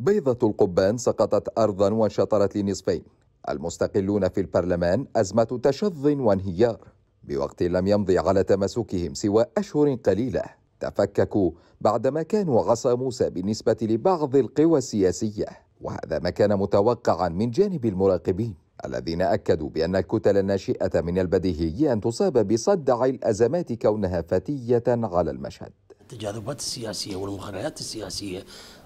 بيضة القبان سقطت أرضا وانشطرت لنصفين المستقلون في البرلمان أزمة تشظ وانهيار بوقت لم يمضي على تماسكهم سوى أشهر قليلة تفككوا بعدما كانوا عصا موسى بالنسبة لبعض القوى السياسية وهذا ما كان متوقعا من جانب المراقبين الذين أكدوا بأن الكتل الناشئة من البديهي أن تصاب بصدع الأزمات كونها فتية على المشهد التجاذبات السياسيه والمخرجات السياسيه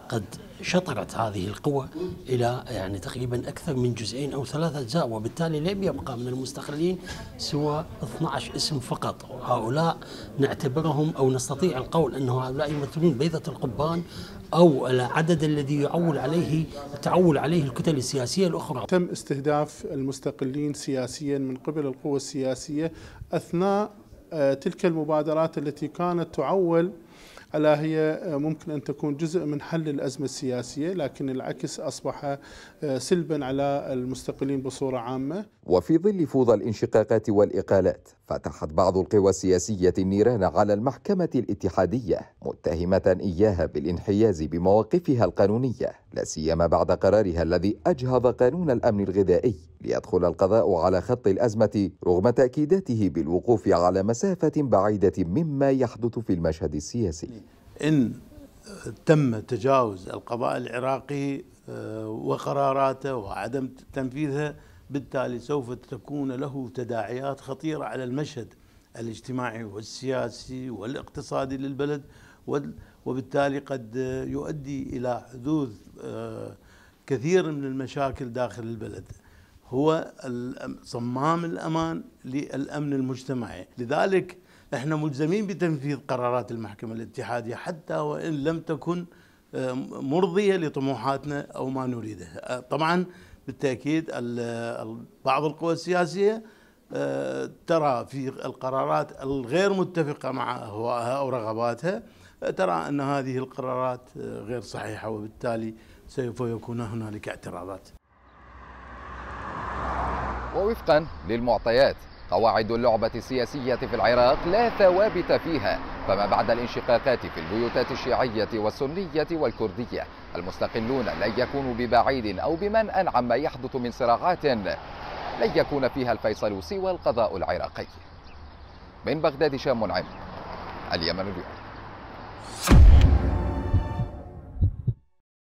قد شطرت هذه القوى الى يعني تقريبا اكثر من جزئين او ثلاثه اجزاء وبالتالي لم يبقى من المستقلين سوى 12 اسم فقط هؤلاء نعتبرهم او نستطيع القول ان هؤلاء يمثلون بيضه القبان او العدد الذي يعول عليه تعول عليه الكتل السياسيه الاخرى. تم استهداف المستقلين سياسيا من قبل القوى السياسيه اثناء آه، تلك المبادرات التي كانت تعول ألا هي آه، ممكن أن تكون جزء من حل الأزمة السياسية لكن العكس أصبح آه، سلبا على المستقلين بصورة عامة وفي ظل فوضى الانشقاقات والإقالات فتحت بعض القوى السياسية النيران على المحكمة الاتحادية متهمة إياها بالانحياز بمواقفها القانونية لا سيما بعد قرارها الذي أجهض قانون الأمن الغذائي ليدخل القضاء على خط الأزمة رغم تأكيداته بالوقوف على مسافة بعيدة مما يحدث في المشهد السياسي إن تم تجاوز القضاء العراقي آه، وقراراته وعدم تنفيذها بالتالي سوف تكون له تداعيات خطيرة على المشهد الاجتماعي والسياسي والاقتصادي للبلد وبالتالي قد يؤدي إلى حدوث آه، كثير من المشاكل داخل البلد هو صمام الامان للامن المجتمعي، لذلك احنا ملزمين بتنفيذ قرارات المحكمه الاتحاديه حتى وان لم تكن آه، مرضيه لطموحاتنا او ما نريده. آه، طبعا بالتاكيد بعض القوى السياسيه آه، ترى في القرارات الغير متفقه مع اهوائها او رغباتها ترى ان هذه القرارات غير صحيحه وبالتالي سوف يكون هنالك اعتراضات. ووفقا للمعطيات قواعد اللعبة السياسية في العراق لا ثوابت فيها فما بعد الانشقاقات في البيوتات الشيعية والسنية والكردية المستقلون لن يكونوا ببعيد أو بمنأ عما يحدث من صراعات لن يكون فيها الفيصل سوى القضاء العراقي من بغداد شام منعم اليمن اليوم